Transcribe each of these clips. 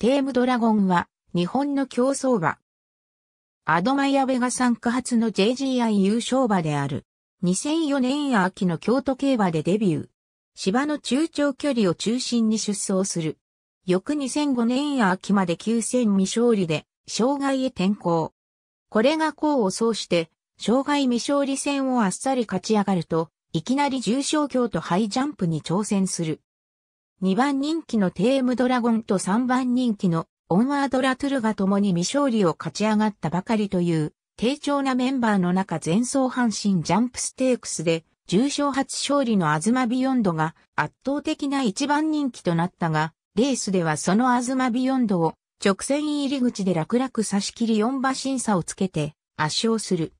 テームドラゴンは、日本の競争馬。アドマイアベが参加初の JGI 優勝馬である。2004年秋の京都競馬でデビュー。芝の中長距離を中心に出走する。翌2005年秋まで9戦未勝利で、障害へ転向。これが功を奏して、障害未勝利戦をあっさり勝ち上がると、いきなり重賞強とハイジャンプに挑戦する。2番人気のテームドラゴンと3番人気のオンワードラトゥルが共に未勝利を勝ち上がったばかりという低調なメンバーの中前走阪神ジャンプステークスで重賞初勝利のアズマビヨンドが圧倒的な一番人気となったが、レースではそのアズマビヨンドを直線入り口で楽々差し切り4馬審査をつけて圧勝する。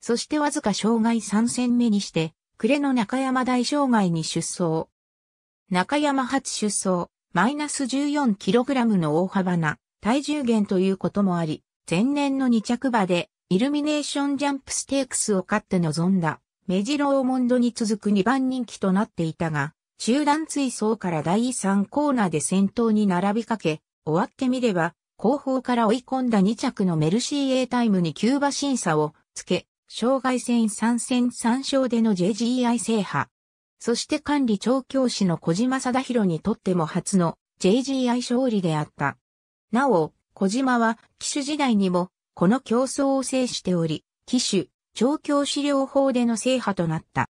そしてわずか障害3戦目にして、暮れの中山大障害に出走。中山初出走、マイナス 14kg の大幅な体重減ということもあり、前年の2着馬でイルミネーションジャンプステークスを勝って臨んだ、メジローモンドに続く2番人気となっていたが、中団追走から第3コーナーで先頭に並びかけ、終わってみれば、後方から追い込んだ2着のメルシー A タイムにキューバ審査をつけ、障害戦3戦3勝での JGI 制覇。そして管理調教師の小島貞弘にとっても初の JGI 勝利であった。なお、小島は騎手時代にもこの競争を制しており、騎手、調教師療法での制覇となった。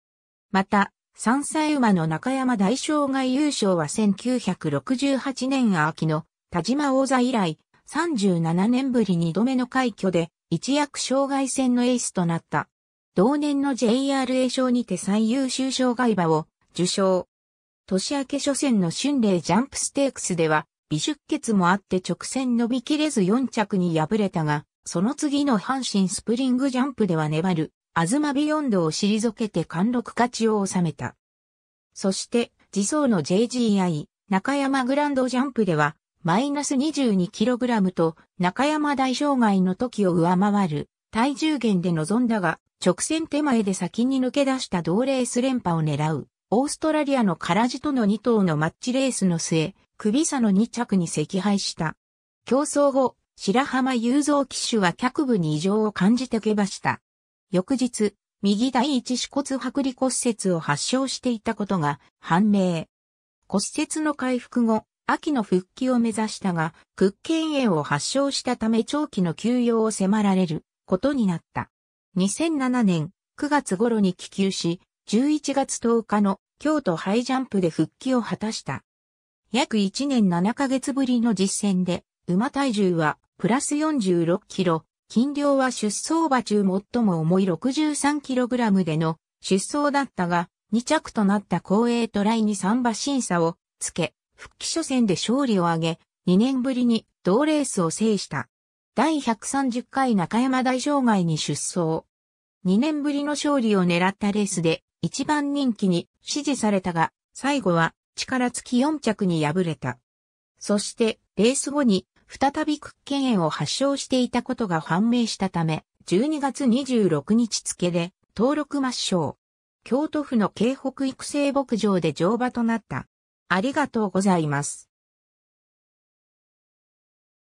また、3歳馬の中山大障害優勝は1968年秋の田島王座以来37年ぶり2度目の快挙で一躍障害戦のエースとなった。同年の JRA 賞にて最優秀障害馬を受賞。年明け初戦の春麗ジャンプステークスでは、微出血もあって直線伸びきれず4着に敗れたが、その次の阪神スプリングジャンプでは粘る、アズマビヨンドを退けて貫禄勝ちを収めた。そして、自走の JGI、中山グランドジャンプでは、マイナス 22kg と中山大障害の時を上回る体重減で臨んだが、直線手前で先に抜け出した同レース連覇を狙う、オーストラリアのカラジとの2頭のマッチレースの末、首差の2着に赤敗した。競争後、白浜雄三騎手は脚部に異常を感じてけ馬した。翌日、右第一四骨剥離骨折を発症していたことが判明。骨折の回復後、秋の復帰を目指したが、屈腱炎を発症したため長期の休養を迫られる。ことになった。2007年9月頃に帰球し、11月10日の京都ハイジャンプで復帰を果たした。約1年7ヶ月ぶりの実戦で、馬体重はプラス46キロ、筋量は出走馬中最も重い63キログラムでの出走だったが、2着となった公営トライに3馬審査をつけ、復帰初戦で勝利を挙げ、2年ぶりに同レースを制した。第130回中山大障害に出走。2年ぶりの勝利を狙ったレースで、一番人気に支持されたが、最後は力尽き4着に敗れた。そして、レース後に、再び屈腱炎を発症していたことが判明したため、12月26日付で、登録抹消。京都府の京北育成牧場で乗馬となった。ありがとうございます。